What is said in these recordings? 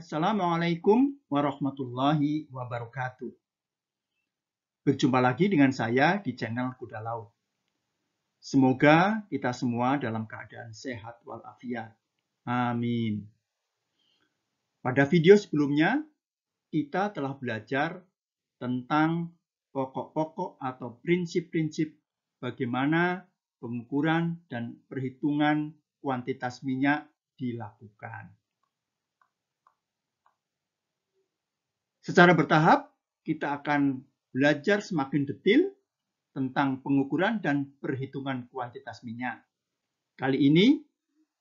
Assalamualaikum warahmatullahi wabarakatuh. Berjumpa lagi dengan saya di channel Kuda Laut. Semoga kita semua dalam keadaan sehat walafiat. Amin. Pada video sebelumnya, kita telah belajar tentang pokok-pokok atau prinsip-prinsip bagaimana pengukuran dan perhitungan kuantitas minyak dilakukan. Secara bertahap, kita akan belajar semakin detail tentang pengukuran dan perhitungan kuantitas minyak. Kali ini,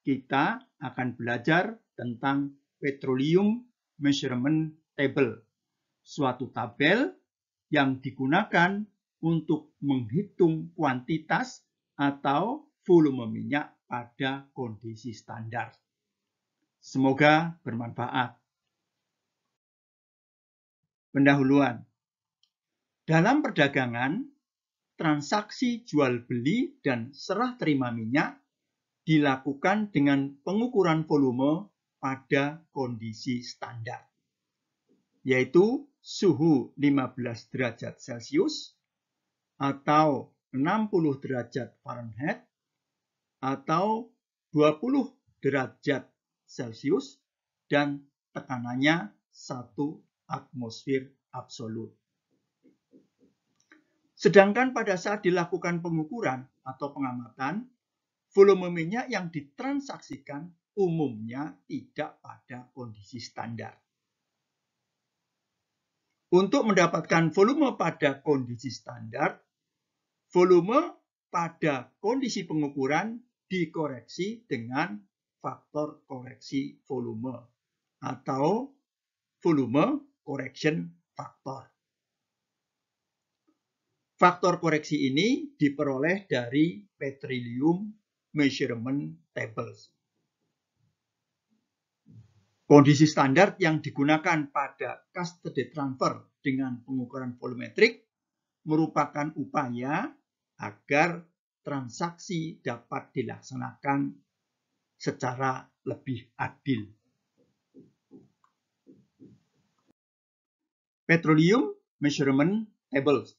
kita akan belajar tentang Petroleum Measurement Table, suatu tabel yang digunakan untuk menghitung kuantitas atau volume minyak pada kondisi standar. Semoga bermanfaat pendahuluan. Dalam perdagangan, transaksi jual beli dan serah terima minyak dilakukan dengan pengukuran volume pada kondisi standar, yaitu suhu 15 derajat Celcius atau 60 derajat Fahrenheit atau 20 derajat Celcius dan tekanannya 1 atmosfer absolut. Sedangkan pada saat dilakukan pengukuran atau pengamatan, volume minyak yang ditransaksikan umumnya tidak pada kondisi standar. Untuk mendapatkan volume pada kondisi standar, volume pada kondisi pengukuran dikoreksi dengan faktor koreksi volume atau volume correction factor. Faktor koreksi ini diperoleh dari Petroleum Measurement Tables. Kondisi standar yang digunakan pada custody transfer dengan pengukuran volumetrik merupakan upaya agar transaksi dapat dilaksanakan secara lebih adil. petroleum measurement tables.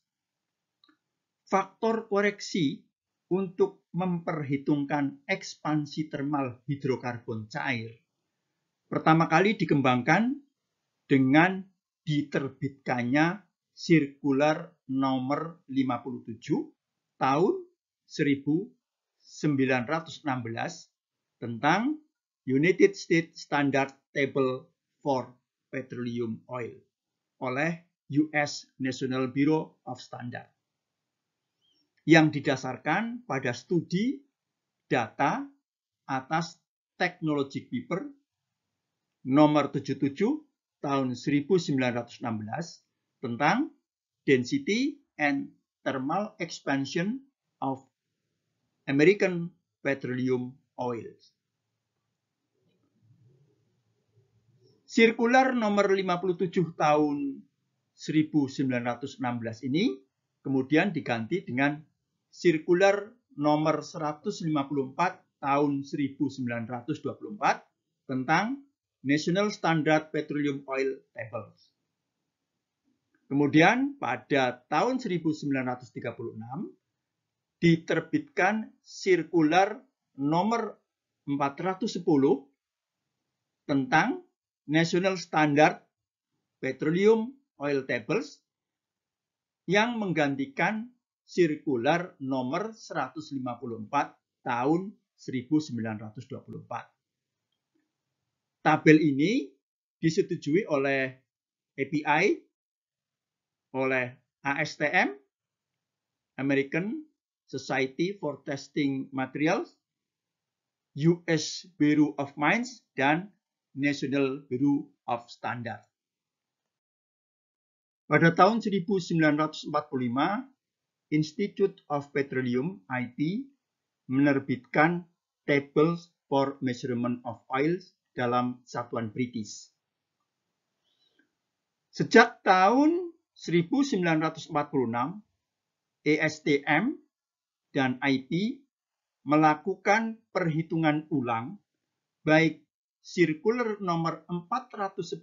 Faktor koreksi untuk memperhitungkan ekspansi termal hidrokarbon cair pertama kali dikembangkan dengan diterbitkannya sirkular nomor 57 tahun 1916 tentang United States Standard Table for Petroleum Oil oleh US National Bureau of Standard yang didasarkan pada studi data atas teknologi Paper nomor 77 tahun 1916 tentang Density and Thermal Expansion of American Petroleum Oils. Sirkular nomor 57 tahun 1916 ini kemudian diganti dengan Sirkular nomor 154 tahun 1924 tentang National Standard Petroleum Oil Tables. Kemudian pada tahun 1936 diterbitkan Sirkular nomor 410 tentang National Standard Petroleum Oil Tables yang menggantikan sirkular nomor 154 tahun 1924. Tabel ini disetujui oleh API, oleh ASTM, American Society for Testing Materials, US Bureau of Mines, dan National Bureau of Standard. Pada tahun 1945, Institute of Petroleum (IP) menerbitkan Tables for Measurement of Oils dalam satuan British. Sejak tahun 1946, ESTM dan IP melakukan perhitungan ulang baik Circular nomor 410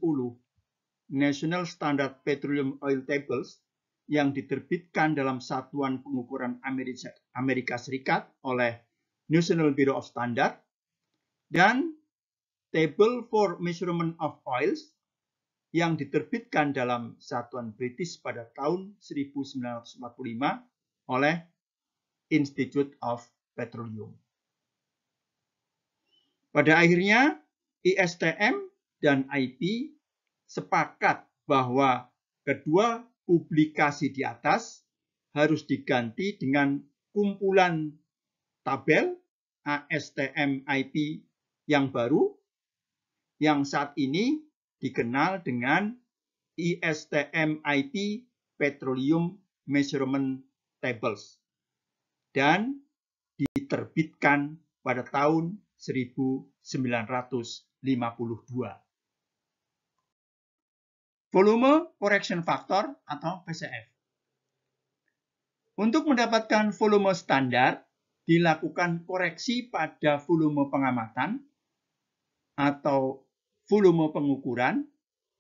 National Standard Petroleum Oil Tables yang diterbitkan dalam Satuan Pengukuran Amerika, Amerika Serikat oleh National Bureau of Standard dan Table for Measurement of Oils yang diterbitkan dalam Satuan British pada tahun 1945 oleh Institute of Petroleum. Pada akhirnya, ISTM dan IP sepakat bahwa kedua publikasi di atas harus diganti dengan kumpulan tabel ASTM IP yang baru yang saat ini dikenal dengan ISTM IP Petroleum Measurement Tables dan diterbitkan pada tahun 1998. 52. Volume Correction Factor atau VCF. Untuk mendapatkan volume standar, dilakukan koreksi pada volume pengamatan atau volume pengukuran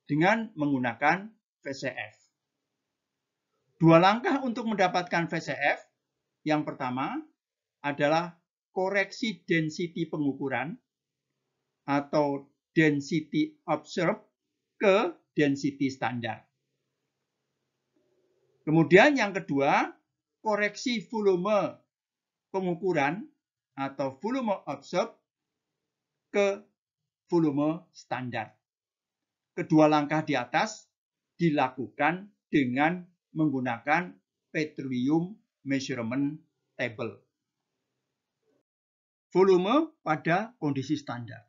dengan menggunakan VCF. Dua langkah untuk mendapatkan VCF. Yang pertama adalah koreksi density pengukuran atau density observed ke density standar. Kemudian yang kedua, koreksi volume pengukuran atau volume observed ke volume standar. Kedua langkah di atas dilakukan dengan menggunakan petroleum measurement table. Volume pada kondisi standar.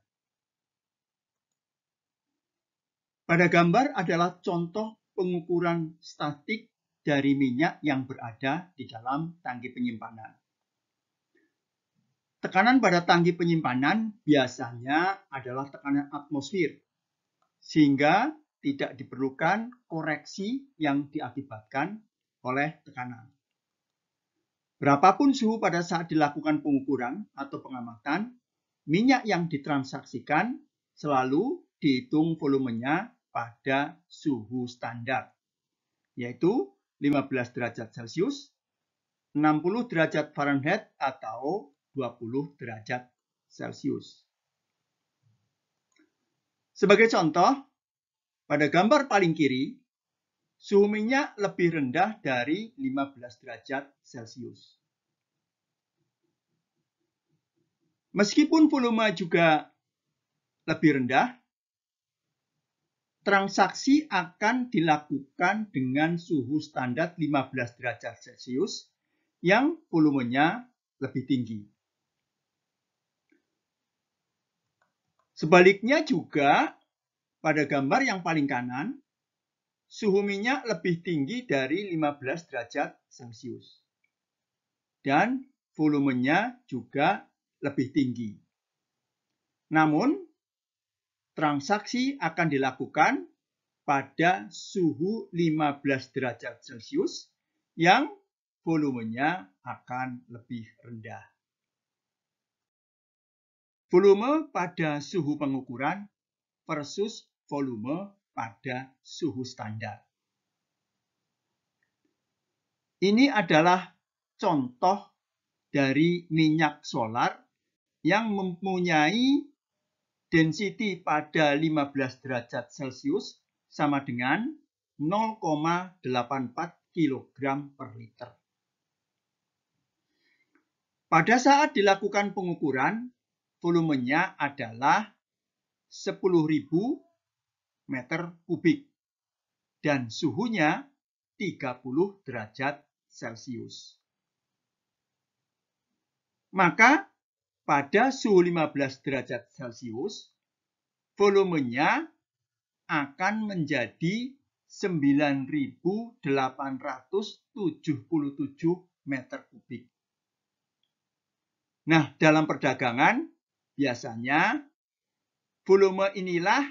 Pada gambar adalah contoh pengukuran statik dari minyak yang berada di dalam tangki penyimpanan. Tekanan pada tangki penyimpanan biasanya adalah tekanan atmosfer, sehingga tidak diperlukan koreksi yang diakibatkan oleh tekanan. Berapapun suhu pada saat dilakukan pengukuran atau pengamatan, minyak yang ditransaksikan selalu dihitung volumenya pada suhu standar, yaitu 15 derajat Celcius, 60 derajat Fahrenheit atau 20 derajat Celcius. Sebagai contoh, pada gambar paling kiri, suhu minyak lebih rendah dari 15 derajat Celcius. Meskipun volume juga lebih rendah, transaksi akan dilakukan dengan suhu standar 15 derajat Celcius yang volumenya lebih tinggi. Sebaliknya juga, pada gambar yang paling kanan, suhu minyak lebih tinggi dari 15 derajat Celcius. Dan volumenya juga lebih tinggi. Namun, transaksi akan dilakukan pada suhu 15 derajat Celcius yang volumenya akan lebih rendah. Volume pada suhu pengukuran versus volume pada suhu standar. Ini adalah contoh dari minyak solar yang mempunyai density pada 15 derajat Celcius sama dengan 0,84 kg per liter. Pada saat dilakukan pengukuran, volumenya adalah 10.000 meter kubik dan suhunya 30 derajat Celcius. Maka pada suhu 15 derajat Celcius, volumenya akan menjadi 9.877 meter kubik. Nah, dalam perdagangan biasanya volume inilah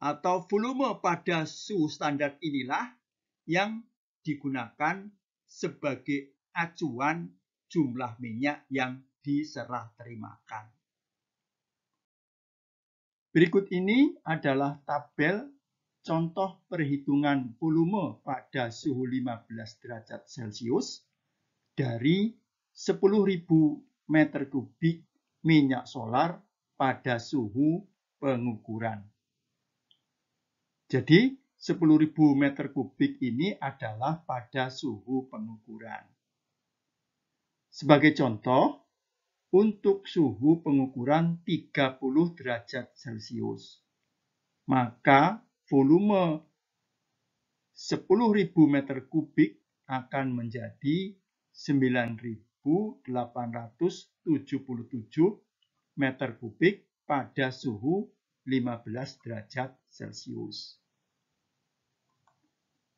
atau volume pada suhu standar inilah yang digunakan sebagai acuan jumlah minyak yang diserah terimakan. Berikut ini adalah tabel contoh perhitungan volume pada suhu 15 derajat Celcius dari 10.000 meter kubik minyak solar pada suhu pengukuran. Jadi 10.000 meter kubik ini adalah pada suhu pengukuran. Sebagai contoh, untuk suhu pengukuran 30 derajat Celcius, maka volume 10.000 meter kubik akan menjadi 9.877 meter kubik pada suhu 15 derajat Celcius.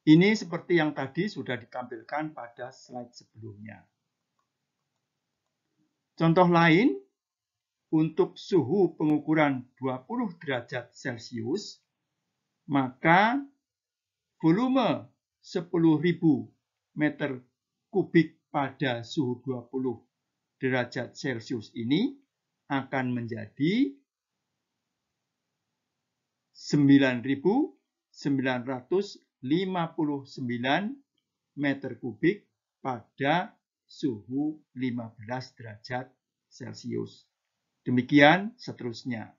Ini seperti yang tadi sudah ditampilkan pada slide sebelumnya. Contoh lain, untuk suhu pengukuran 20 derajat Celcius, maka volume 10.000 meter kubik pada suhu 20 derajat Celcius ini akan menjadi 9.959 meter kubik pada suhu 15 derajat Celcius. Demikian seterusnya.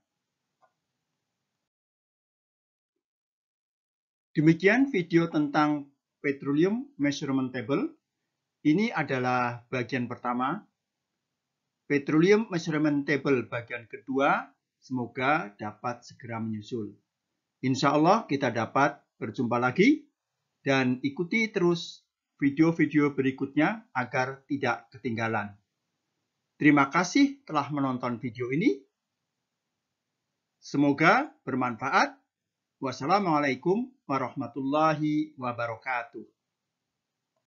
Demikian video tentang Petroleum Measurement Table. Ini adalah bagian pertama. Petroleum Measurement Table bagian kedua semoga dapat segera menyusul. Insya Allah kita dapat berjumpa lagi dan ikuti terus video-video berikutnya agar tidak ketinggalan. Terima kasih telah menonton video ini. Semoga bermanfaat. Wassalamualaikum warahmatullahi wabarakatuh.